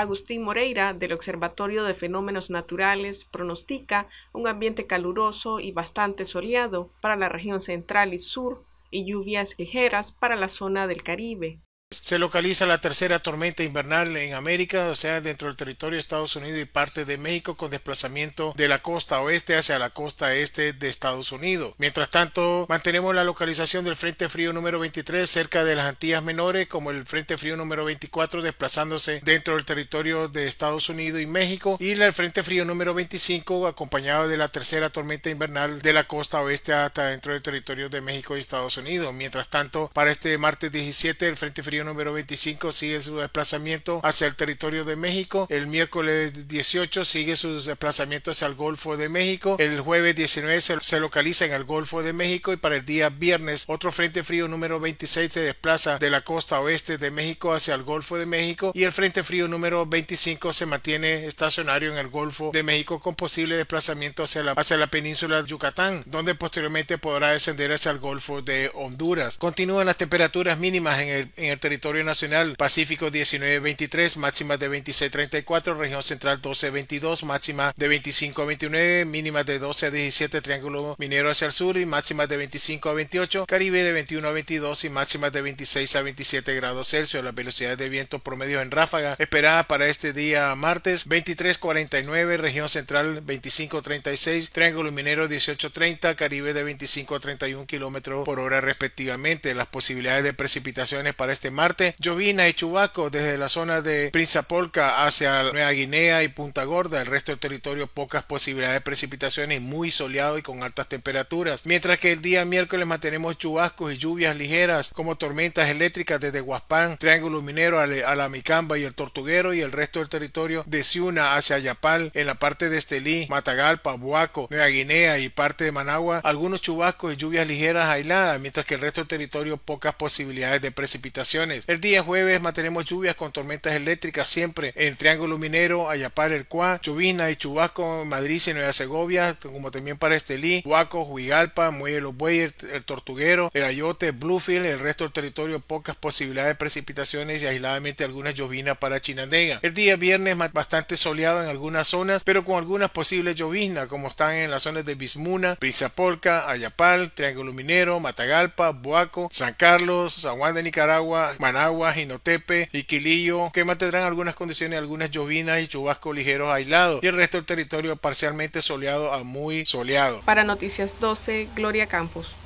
Agustín Moreira, del Observatorio de Fenómenos Naturales, pronostica un ambiente caluroso y bastante soleado para la región central y sur y lluvias ligeras para la zona del Caribe. Se localiza la tercera tormenta invernal en América, o sea, dentro del territorio de Estados Unidos y parte de México, con desplazamiento de la costa oeste hacia la costa este de Estados Unidos. Mientras tanto, mantenemos la localización del Frente Frío número 23 cerca de las Antillas Menores, como el Frente Frío número 24 desplazándose dentro del territorio de Estados Unidos y México, y el Frente Frío número 25 acompañado de la tercera tormenta invernal de la costa oeste hasta dentro del territorio de México y Estados Unidos. Mientras tanto, para este martes 17, el Frente Frío número 25 sigue su desplazamiento hacia el territorio de México. El miércoles 18 sigue su desplazamiento hacia el Golfo de México. El jueves 19 se, localiza en el Golfo de México y para el día viernes otro frente frío número 26 se desplaza de la costa oeste de México hacia el Golfo de México y el frente frío número 25 se mantiene estacionario en el Golfo de México con posible desplazamiento hacia la, península de Yucatán, donde posteriormente podrá descender hacia el Golfo de Honduras. Continúan las temperaturas mínimas en el, en el territorio territorio nacional, Pacífico 19-23, máxima de 26-34, región central 12-22, máxima de 25 29, mínima de 12 a 17, triángulo minero hacia el sur y máxima de 25 a 28, Caribe de 21 a 22 y máxima de 26 a 27 grados Celsius. Las velocidades de viento promedio en ráfaga esperada para este día martes 23-49, región central 2536, triángulo minero 1830, Caribe de 25 a 31 kilómetros por hora respectivamente. Las posibilidades de precipitaciones para este martes Marte, Llovina y Chubaco desde la zona de Prinzapolca hacia Nueva Guinea y Punta Gorda, el resto del territorio pocas posibilidades de precipitaciones, muy soleado y con altas temperaturas, mientras que el día miércoles mantenemos chubascos y lluvias ligeras como tormentas eléctricas desde Huaspán, Triángulo Minero a la Micamba y el Tortuguero y el resto del territorio de Ciuna hacia Yapal, en la parte de Estelí, Matagalpa, Buaco, Nueva Guinea y parte de Managua, algunos chubascos y lluvias ligeras aisladas, mientras que el resto del territorio pocas posibilidades de precipitaciones el día jueves mantenemos lluvias con tormentas eléctricas siempre en Triángulo Minero, Ayapar, El Cuá, Chubina y Chubasco, Madrid y Nueva Segovia, como también para Estelí, Huaco, Huigalpa, Muelle de los El Tortuguero, El Ayote, Bluefield, el resto del territorio pocas posibilidades de precipitaciones y aisladamente algunas llovinas para Chinandega. El día viernes bastante soleado en algunas zonas, pero con algunas posibles llovinas como están en las zonas de Bismuna, Prisapolca, Ayapal, Triángulo Minero, Matagalpa, Buaco, San Carlos, San Juan de Nicaragua, Managua, Jinotepe, Iquilillo, que mantendrán algunas condiciones, algunas llovinas y chubascos ligeros aislados. Y el resto del territorio parcialmente soleado a muy soleado. Para Noticias 12, Gloria Campos.